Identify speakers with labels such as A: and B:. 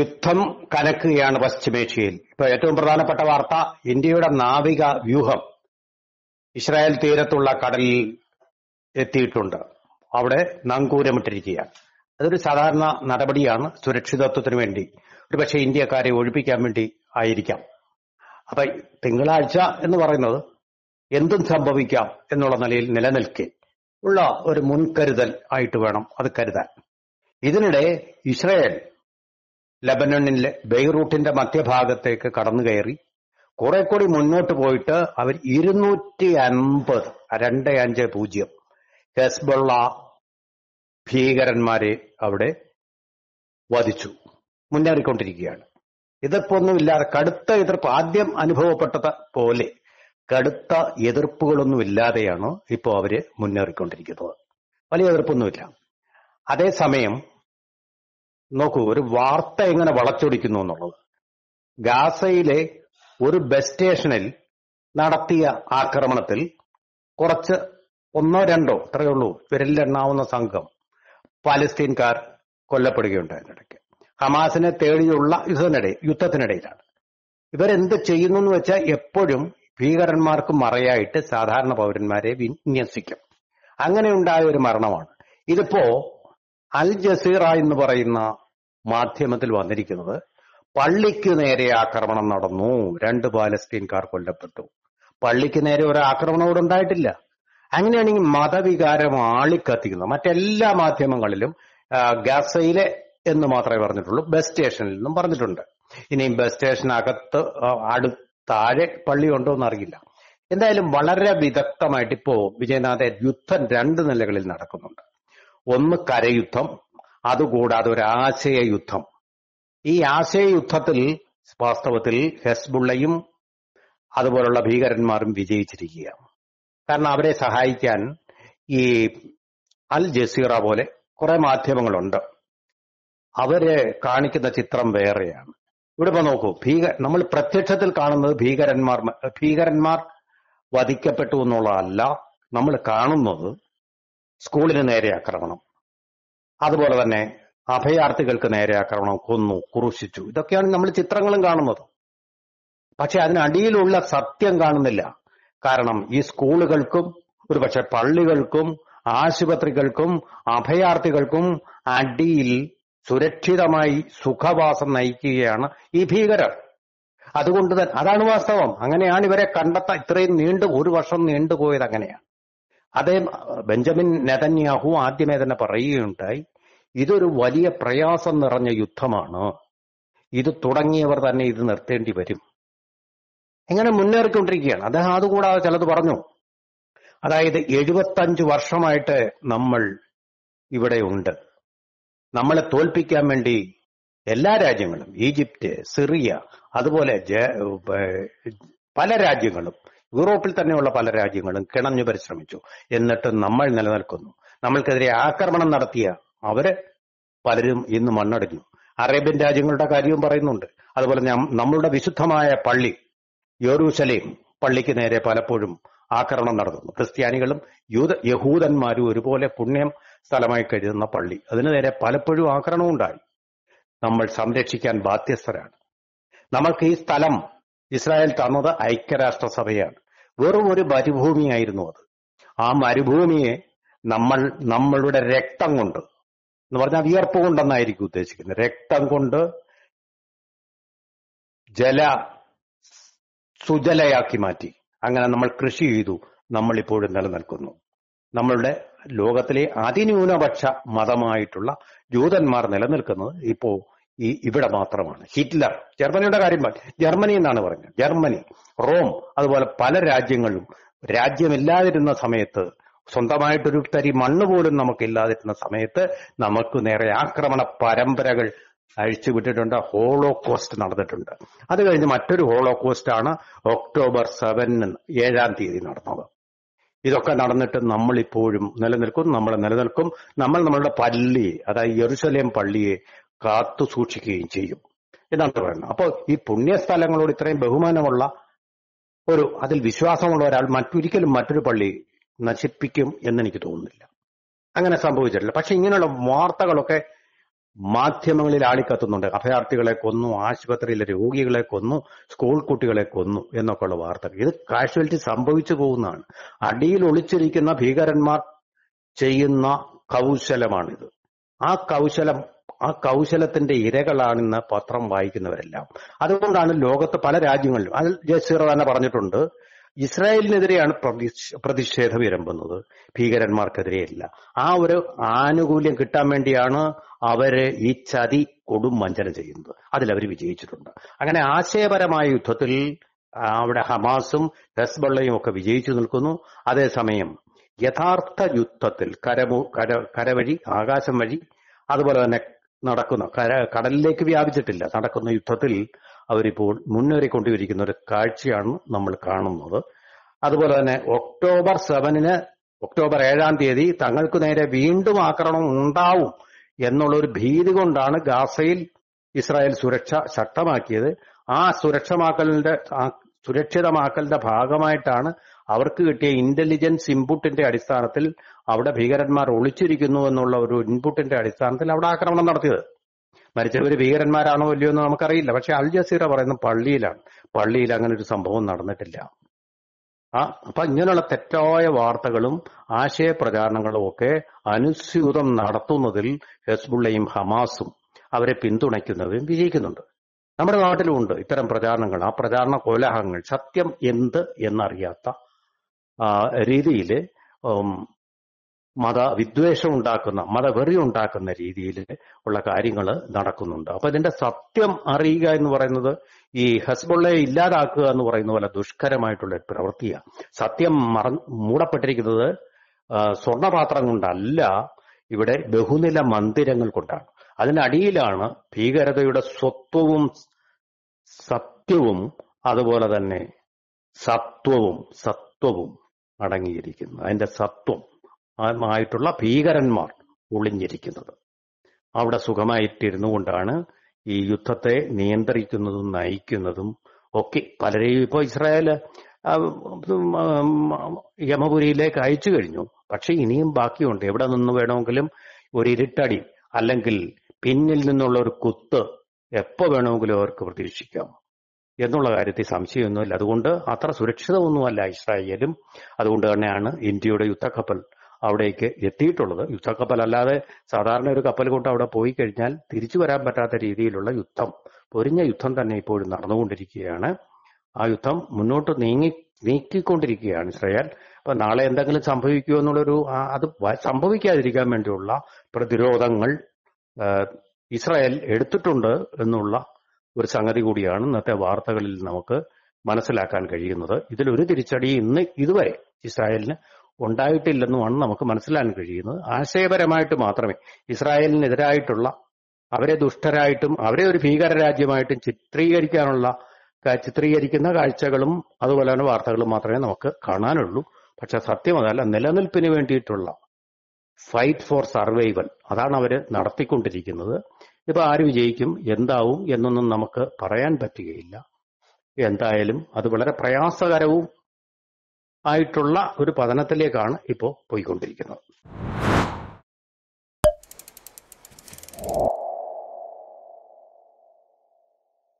A: യുദ്ധം കനക്കുകയാണ് പശ്ചിമേഷ്യയിൽ ഇപ്പൊ ഏറ്റവും പ്രധാനപ്പെട്ട വാർത്ത ഇന്ത്യയുടെ നാവിക വ്യൂഹം ഇസ്രായേൽ തീരത്തുള്ള കടലിൽ എത്തിയിട്ടുണ്ട് അവിടെ നങ്കൂരമിട്ടിരിക്കുകയാണ് അതൊരു സാധാരണ നടപടിയാണ് സുരക്ഷിതത്വത്തിന് വേണ്ടി ഒരുപക്ഷെ ഇന്ത്യക്കാരെ ഒഴിപ്പിക്കാൻ വേണ്ടി ആയിരിക്കാം അപ്പൊ തിങ്കളാഴ്ച എന്ന് പറയുന്നത് എന്തും സംഭവിക്കാം എന്നുള്ള നിലയിൽ നിലനിൽക്കെ ഉള്ള ഒരു മുൻകരുതൽ ആയിട്ട് വേണം അത് കരുതാൻ ഇതിനിടെ ഇസ്രായേൽ ലബനണിലെ ബെയ്റൂട്ടിന്റെ മധ്യഭാഗത്തേക്ക് കടന്നു കയറി കുറെ കൂടി മുന്നോട്ട് പോയിട്ട് അവർ ഇരുന്നൂറ്റി അൻപത് രണ്ട് അഞ്ച് പൂജ്യം ഹെസ്ബുള്ള ഭീകരന്മാരെ അവിടെ വധിച്ചു മുന്നേറിക്കൊണ്ടിരിക്കുകയാണ് എതിർപ്പൊന്നുമില്ലാതെ കടുത്ത എതിർപ്പ് ആദ്യം അനുഭവപ്പെട്ടത് പോലെ കടുത്ത എതിർപ്പുകളൊന്നുമില്ലാതെയാണ് ഇപ്പോൾ അവര് മുന്നേറിക്കൊണ്ടിരിക്കുന്നത് വലിയ എതിർപ്പൊന്നുമില്ല അതേസമയം നോക്കൂ ഒരു വാർത്ത എങ്ങനെ വളച്ചൊടിക്കുന്നു എന്നുള്ളത് ഗാസയിലെ ഒരു ബസ് സ്റ്റേഷനിൽ നടത്തിയ ആക്രമണത്തിൽ കുറച്ച് ഒന്നോ രണ്ടോ ഇത്രയേ ഉള്ളൂ വിരലിലെണ്ണാവുന്ന സംഘം പാലസ്തീൻകാർ കൊല്ലപ്പെടുകയുണ്ട് ഹമാസിനെ തേടിയുള്ള യുദ്ധത്തിനിടയിൽ യുദ്ധത്തിനിടയിലാണ് ഇവരെന്ത് ചെയ്യുന്നു എന്ന് വെച്ചാൽ എപ്പോഴും ഭീകരന്മാർക്ക് മറയായിട്ട് സാധാരണ പൗരന്മാരെ വിന്യസിക്കും അങ്ങനെയുണ്ടായ ഒരു മരണമാണ് ഇതിപ്പോ അൽ ജസീറ എന്ന് പറയുന്ന മാധ്യമത്തിൽ വന്നിരിക്കുന്നത് പള്ളിക്ക് നേരെ ആക്രമണം നടന്നു രണ്ട് പാലസ്തീൻകാർ കൊല്ലപ്പെട്ടു പള്ളിക്ക് നേരെ ഒരു ആക്രമണം ഇവിടെ ഉണ്ടായിട്ടില്ല അങ്ങനെയാണെങ്കിൽ മതവികാരം ആളിക്കത്തിക്കുന്നത് മറ്റെല്ലാ മാധ്യമങ്ങളിലും ഗസയിലെ എന്ന് മാത്രമേ പറഞ്ഞിട്ടുള്ളൂ ബസ് സ്റ്റേഷനിൽ നിന്നും പറഞ്ഞിട്ടുണ്ട് ഇനിയും ബസ് സ്റ്റേഷനകത്ത് അടുത്താഴെ പള്ളി ഉണ്ടോ എന്ന് അറിയില്ല എന്തായാലും വളരെ വിദഗ്ധമായിട്ട് ഇപ്പോ വിജയനാഥ യുദ്ധം രണ്ട് നിലകളിൽ നടക്കുന്നു ഒന്ന് കരയുദ്ധം അതുകൂടാതെ ഒരു ആശയ യുദ്ധം ഈ ആശയ യുദ്ധത്തിൽ വാസ്തവത്തിൽ ഹെസ്ബുള്ളയും അതുപോലുള്ള ഭീകരന്മാരും വിജയിച്ചിരിക്കുക കാരണം അവരെ സഹായിക്കാൻ ഈ അൽ ജസീറ പോലെ കുറെ മാധ്യമങ്ങളുണ്ട് അവര് കാണിക്കുന്ന ചിത്രം വേറെയാണ് ഇവിടെ ഇപ്പൊ നോക്കൂ ഭീക നമ്മൾ പ്രത്യക്ഷത്തിൽ കാണുന്നത് ഭീകരന്മാർ ഭീകരന്മാർ വധിക്കപ്പെട്ടു എന്നുള്ളതല്ല നമ്മൾ കാണുന്നത് സ്കൂളിന് നേരെ ആക്രമണം അതുപോലെ തന്നെ അഭയാർത്ഥികൾക്ക് നേരെ ആക്രമണം കൊന്നു കുറുശിച്ചു ഇതൊക്കെയാണ് നമ്മൾ ചിത്രങ്ങളും കാണുന്നത് പക്ഷെ അതിനടിയിലുള്ള സത്യം കാണുന്നില്ല കാരണം ഈ സ്കൂളുകൾക്കും ഒരുപക്ഷെ പള്ളികൾക്കും ആശുപത്രികൾക്കും അഭയാർത്ഥികൾക്കും അടിയിൽ സുരക്ഷിതമായി സുഖവാസം നയിക്കുകയാണ് ഈ ഭീകരർ അതുകൊണ്ട് തന്നെ അതാണ് വാസ്തവം അങ്ങനെയാണ് ഇവരെ കണ്ടെത്താൻ ഇത്രയും നീണ്ടു ഒരു വർഷം നീണ്ടുപോയത് അങ്ങനെയാണ് അദ്ദേഹം ബെഞ്ചമിൻ നെതന്യാഹു ആദ്യമേ തന്നെ പറയുകയുണ്ടായി ഇതൊരു വലിയ പ്രയാസം നിറഞ്ഞ യുദ്ധമാണ് ഇത് തുടങ്ങിയവർ തന്നെ ഇത് നിർത്തേണ്ടി വരും എങ്ങനെ മുന്നേറിക്കൊണ്ടിരിക്കുകയാണ് അദ്ദേഹം അതുകൂടാതെ ചിലത് പറഞ്ഞു അതായത് എഴുപത്തഞ്ച് വർഷമായിട്ട് നമ്മൾ ഇവിടെ ഉണ്ട് നമ്മളെ തോൽപ്പിക്കാൻ വേണ്ടി എല്ലാ രാജ്യങ്ങളും ഈജിപ്റ്റ് സിറിയ അതുപോലെ പല രാജ്യങ്ങളും യൂറോപ്പിൽ തന്നെയുള്ള പല രാജ്യങ്ങളും കിണഞ്ഞു പരിശ്രമിച്ചു എന്നിട്ട് നമ്മൾ നിലനിൽക്കുന്നു നമ്മൾക്കെതിരെ ആക്രമണം നടത്തിയ അവര് പലരും ഇന്ന് മണ്ണടിഞ്ഞു അറേബ്യൻ രാജ്യങ്ങളുടെ കാര്യവും പറയുന്നുണ്ട് അതുപോലെ നമ്മളുടെ വിശുദ്ധമായ പള്ളി യോറൂസലേം പള്ളിക്ക് നേരെ പലപ്പോഴും ആക്രമണം നടത്തുന്നു ക്രിസ്ത്യാനികളും യൂത യഹൂദന്മാരും ഒരുപോലെ പുണ്യം സ്ഥലമായി കരുതുന്ന പള്ളി അതിനു നേരെ പലപ്പോഴും ആക്രമണം ഉണ്ടായി നമ്മൾ സംരക്ഷിക്കാൻ ബാധ്യസ്ഥരാണ് നമ്മൾക്ക് ഈ സ്ഥലം ഇസ്രായേൽ തന്നത് ഐക്യരാഷ്ട്രസഭയാണ് വെറും ഒരു മരുഭൂമിയായിരുന്നു അത് ആ മരുഭൂമിയെ നമ്മൾ നമ്മളുടെ രക്തം കൊണ്ട് എന്ന് പറഞ്ഞാൽ വിയർപ്പ് കൊണ്ടെന്നായിരിക്കും ഉദ്ദേശിക്കുന്നത് രക്തം കൊണ്ട് ജല സുജലയാക്കി മാറ്റി അങ്ങനെ നമ്മൾ കൃഷി ചെയ്തു നമ്മൾ ഇപ്പോഴും നിലനിൽക്കുന്നു നമ്മളുടെ ലോകത്തിലെ അതിന്യൂനപക്ഷ മതമായിട്ടുള്ള ജൂതന്മാർ നിലനിൽക്കുന്നത് ഇപ്പോ ഈ ഇവിടെ മാത്രമാണ് ഹിറ്റ്ലർ ജർമ്മനിയുടെ കാര്യം ജർമ്മനി എന്നാണ് പറഞ്ഞത് ജർമ്മനി റോം അതുപോലെ പല രാജ്യങ്ങളും രാജ്യമില്ലാതിരുന്ന സമയത്ത് സ്വന്തമായിട്ടൊരു തരി മണ്ണ് പോലും നമുക്കില്ലാതിരുന്ന സമയത്ത് നമുക്ക് നേരെ ആക്രമണ പരമ്പരകൾ അഴിച്ചുവിട്ടിട്ടുണ്ട് ഹോളോ കോസ്റ്റ് നടന്നിട്ടുണ്ട് അത് കഴിഞ്ഞ് മറ്റൊരു ഹോളോ കോസ്റ്റ് ആണ് ഒക്ടോബർ സെവനിന് ഏഴാം തീയതി നടന്നത് ഇതൊക്കെ നടന്നിട്ട് നമ്മൾ ഇപ്പോഴും നിലനിൽക്കും നമ്മൾ നിലനിൽക്കും നമ്മൾ നമ്മളുടെ പള്ളി അതായത് യെറുസലേം പള്ളിയെ കാത്തു സൂക്ഷിക്കുകയും ചെയ്യും എന്നാണ് പറയുന്നത് അപ്പോൾ ഈ പുണ്യസ്ഥലങ്ങളോട് ഇത്രയും ബഹുമാനമുള്ള ഒരു അതിൽ വിശ്വാസമുള്ള ഒരാൾ മറ്റൊരിക്കലും മറ്റൊരു പള്ളി നശിപ്പിക്കും എന്നെനിക്ക് തോന്നുന്നില്ല അങ്ങനെ സംഭവിച്ചിട്ടില്ല പക്ഷെ ഇങ്ങനെയുള്ള വാർത്തകളൊക്കെ മാധ്യമങ്ങളിൽ ആളിക്കത്തുന്നുണ്ട് അഭയാർത്ഥികളെ കൊന്നു ആശുപത്രിയിലെ രോഗികളെ കൊന്നു സ്കൂൾ കുട്ടികളെ കൊന്നു എന്നൊക്കെയുള്ള വാർത്തകൾ ഇത് കാഷ്വാലിറ്റി സംഭവിച്ചു പോകുന്നതാണ് അടിയിൽ ഒളിച്ചിരിക്കുന്ന ഭീകരന്മാർ ചെയ്യുന്ന കൗശലമാണിത് ആ കൗശലം ആ കൗശലത്തിന്റെ ഇരകളാണ് പത്രം വായിക്കുന്നവരെല്ലാം അതുകൊണ്ടാണ് ലോകത്ത് പല രാജ്യങ്ങളിലും അതിൽ ജസീറ തന്നെ പറഞ്ഞിട്ടുണ്ട് ഇസ്രായേലിനെതിരെയാണ് പ്രതിഷേധം ഇരമ്പുന്നത് ഭീകരന്മാർക്കെതിരെയല്ല ആ ഒരു ആനുകൂല്യം കിട്ടാൻ വേണ്ടിയാണ് അവര് ഈ ചതി കൊടും വഞ്ചന ചെയ്യുന്നത് അതിലവർ വിജയിച്ചിട്ടുണ്ട് അങ്ങനെ ആശയപരമായ യുദ്ധത്തിൽ അവിടെ ഹമാസും ഹെസ്ബള്ളയും ഒക്കെ വിജയിച്ചു നിൽക്കുന്നു അതേസമയം യഥാർത്ഥ യുദ്ധത്തിൽ കരമോ കര കരവഴി ആകാശം വഴി അതുപോലെ തന്നെ നടക്കുന്ന കര കടലിലേക്ക് വ്യാപിച്ചിട്ടില്ല നടക്കുന്ന യുദ്ധത്തിൽ അവരിപ്പോൾ മുന്നേറിക്കൊണ്ടിരിക്കുന്ന ഒരു കാഴ്ചയാണ് നമ്മൾ കാണുന്നത് അതുപോലെ തന്നെ ഒക്ടോബർ സെവനിന് ഒക്ടോബർ ഏഴാം തീയതി തങ്ങൾക്ക് നേരെ വീണ്ടും ആക്രമണം ഉണ്ടാവും എന്നുള്ള ഒരു ഭീതി കൊണ്ടാണ് ഗാസയിൽ ഇസ്രായേൽ സുരക്ഷ ശക്തമാക്കിയത് ആ സുരക്ഷമാക്കലിന്റെ സുരക്ഷിതമാക്കലിന്റെ ഭാഗമായിട്ടാണ് അവർക്ക് കിട്ടിയ ഇന്റലിജൻസ് ഇൻപുട്ടിന്റെ അടിസ്ഥാനത്തിൽ അവിടെ ഭീകരന്മാർ ഒളിച്ചിരിക്കുന്നു എന്നുള്ള ഒരു ഇൻപുട്ടിന്റെ അടിസ്ഥാനത്തിൽ അവിടെ ആക്രമണം നടത്തിയത് മരിച്ചവർ ഭീകരന്മാരാണോ അല്ലയോ എന്ന് നമുക്കറിയില്ല പക്ഷെ അൽ ജസീറ പറയുന്ന പള്ളിയിലാണ് പള്ളിയിൽ അങ്ങനെ ഒരു സംഭവം നടന്നിട്ടില്ല ആ അപ്പൊ ഇങ്ങനെയുള്ള തെറ്റായ വാർത്തകളും ആശയപ്രചാരണങ്ങളും ഒക്കെ അനുസ്യൂതം നടത്തുന്നതിൽ ഹെസ്ബുള്ളയും ഹമാസും അവരെ പിന്തുണയ്ക്കുന്നവരും വിജയിക്കുന്നുണ്ട് നമ്മുടെ നാട്ടിലുമുണ്ട് ഇത്തരം പ്രചാരണങ്ങൾ ആ പ്രചാരണ കോലാഹങ്ങൾ സത്യം എന്ത് എന്നറിയാത്ത രീതിയിൽ മത വിദ്വേഷം ഉണ്ടാക്കുന്ന മതവെറി ഉണ്ടാക്കുന്ന രീതിയിൽ ഉള്ള കാര്യങ്ങൾ നടക്കുന്നുണ്ട് അപ്പൊ ഇതിന്റെ സത്യം അറിയുക എന്ന് പറയുന്നത് ഈ ഹസ്ബുള്ളയെ ഇല്ലാതാക്കുക എന്ന് പറയുന്ന പോലെ ദുഷ്കരമായിട്ടുള്ള പ്രവൃത്തിയാണ് സത്യം മറ മൂടപ്പെട്ടിരിക്കുന്നത് സ്വർണപാത്രം കൊണ്ടല്ല ഇവിടെ ബഹുനില മന്ദിരങ്ങൾ കൊണ്ടാണ് അതിനടിയിലാണ് ഭീകരതയുടെ സ്വത്വവും സത്യവും അതുപോലെ തന്നെ സത്വവും സത്വ സത്വവും അടങ്ങിയിരിക്കുന്നു അതിന്റെ സത്വം ആയിട്ടുള്ള ഭീകരന്മാർ ഒളിഞ്ഞിരിക്കുന്നത് അവിടെ സുഖമായിട്ടിരുന്നു കൊണ്ടാണ് ഈ യുദ്ധത്തെ നിയന്ത്രിക്കുന്നതും നയിക്കുന്നതും ഒക്കെ പലരെയും ഇപ്പോൾ ഇസ്രായേൽ യമപുരിയിലേക്ക് അയച്ചു കഴിഞ്ഞു പക്ഷെ ഇനിയും ബാക്കിയുണ്ട് എവിടെ നിന്ന് വേണമെങ്കിലും ഒരു ഇരുട്ടടി അല്ലെങ്കിൽ പിന്നിൽ നിന്നുള്ള ഒരു കുത്ത് എപ്പോ വേണമെങ്കിലും അവർക്ക് പ്രതീക്ഷിക്കാം എന്നുള്ള കാര്യത്തിൽ സംശയമൊന്നുമില്ല അതുകൊണ്ട് അത്ര സുരക്ഷിതമൊന്നുമല്ല ഇസ്രായേലും അതുകൊണ്ട് തന്നെയാണ് ഇന്ത്യയുടെ യുദ്ധക്കപ്പൽ അവിടേക്ക് എത്തിയിട്ടുള്ളത് യുദ്ധക്കപ്പൽ അല്ലാതെ സാധാരണ ഒരു കപ്പൽ കൊണ്ട് അവിടെ പോയി കഴിഞ്ഞാൽ തിരിച്ചു വരാൻ പറ്റാത്ത രീതിയിലുള്ള യുദ്ധം പൊരിഞ്ഞ യുദ്ധം തന്നെ ഇപ്പോഴും നടന്നുകൊണ്ടിരിക്കുകയാണ് ആ യുദ്ധം മുന്നോട്ട് നീങ്ങി നീക്കിക്കൊണ്ടിരിക്കുകയാണ് ഇസ്രായേൽ അപ്പൊ നാളെ എന്തെങ്കിലും സംഭവിക്കുമോ എന്നുള്ളൊരു അത് സംഭവിക്കാതിരിക്കാൻ വേണ്ടിയുള്ള പ്രതിരോധങ്ങൾ ഇസ്രായേൽ എടുത്തിട്ടുണ്ട് എന്നുള്ള ഒരു സംഗതി കൂടിയാണ് ഇന്നത്തെ വാർത്തകളിൽ നമുക്ക് മനസ്സിലാക്കാൻ കഴിയുന്നത് ഇതിലൊരു തിരിച്ചടി ഇന്ന് ഇതുവരെ ഇസ്രായേലിന് ഉണ്ടായിട്ടില്ലെന്നുമാണ് നമുക്ക് മനസ്സിലാക്കാൻ കഴിയുന്നത് ആശയപരമായിട്ട് മാത്രമേ ഇസ്രായേലിനെതിരായിട്ടുള്ള അവരെ ദുഷ്ടരായിട്ടും അവരെ ഒരു ഭീകര രാജ്യമായിട്ടും ചിത്രീകരിക്കാനുള്ള ചിത്രീകരിക്കുന്ന കാഴ്ചകളും അതുപോലെ തന്നെ വാർത്തകളും മാത്രമേ നമുക്ക് കാണാനുള്ളൂ പക്ഷെ സത്യം അതല്ല നിലനിൽപ്പിന് വേണ്ടിയിട്ടുള്ള ഫൈറ്റ് ഫോർ സർവൈവൽ അതാണ് അവർ നടത്തിക്കൊണ്ടിരിക്കുന്നത് ഇപ്പൊ ആര് വിജയിക്കും എന്താവും എന്നൊന്നും നമുക്ക് പറയാൻ പറ്റുകയില്ല എന്തായാലും അത് വളരെ പ്രയാസകരവും ആയിട്ടുള്ള ഒരു പതനത്തിലേക്കാണ് ഇപ്പോൾ പോയിക്കൊണ്ടിരിക്കുന്നത്